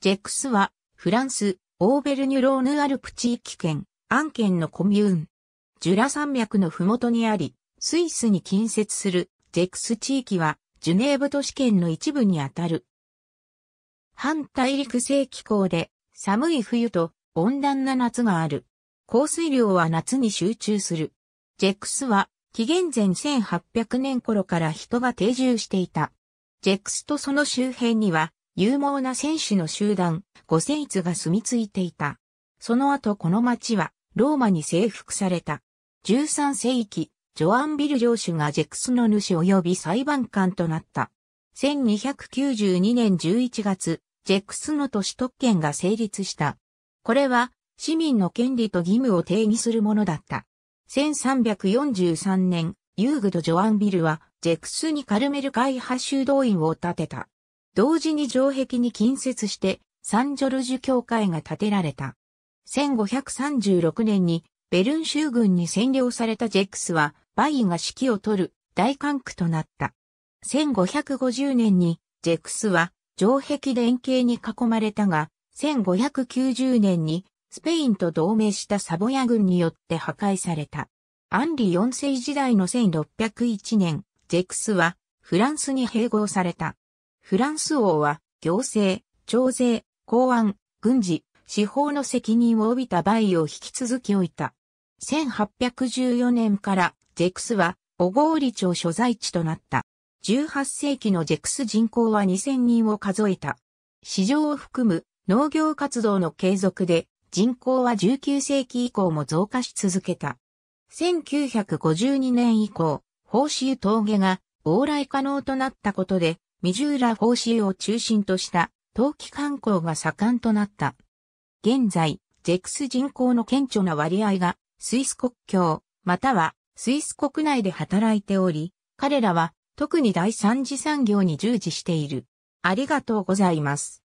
ジェックスは、フランス、オーベルニュローヌアルプ地域圏、アンンのコミューン。ジュラ山脈のふもとにあり、スイスに近接するジェックス地域は、ジュネーブ都市圏の一部にあたる。反大陸性気候で、寒い冬と温暖な夏がある。降水量は夏に集中する。ジェックスは、紀元前1800年頃から人が定住していた。ジェクスとその周辺には、勇猛な戦士の集団、五セ一が住み着いていた。その後この町はローマに征服された。13世紀、ジョアンビル城主がジェクスの主及び裁判官となった。1292年11月、ジェクスの都市特権が成立した。これは市民の権利と義務を定義するものだった。1343年、ユーグド・ジョアンビルは、ジェクスにカルメル会派修道院を建てた。同時に城壁に近接してサンジョルジュ教会が建てられた。1536年にベルン州軍に占領されたジェックスはバイが指揮を取る大艦区となった。1550年にジェックスは城壁連携に囲まれたが、1590年にスペインと同盟したサボヤ軍によって破壊された。アンリ4世時代の1601年、ジェックスはフランスに併合された。フランス王は、行政、徴税、公安、軍事、司法の責任を帯びた場合を引き続き置いた。1814年からジェクスは小郡町所在地となった。18世紀のジェクス人口は2000人を数えた。市場を含む農業活動の継続で人口は19世紀以降も増加し続けた。1952年以降、報酬峠が往来可能となったことでミジューラフォーシーを中心とした冬季観光が盛んとなった。現在、ゼクス人口の顕著な割合がスイス国境、またはスイス国内で働いており、彼らは特に第三次産業に従事している。ありがとうございます。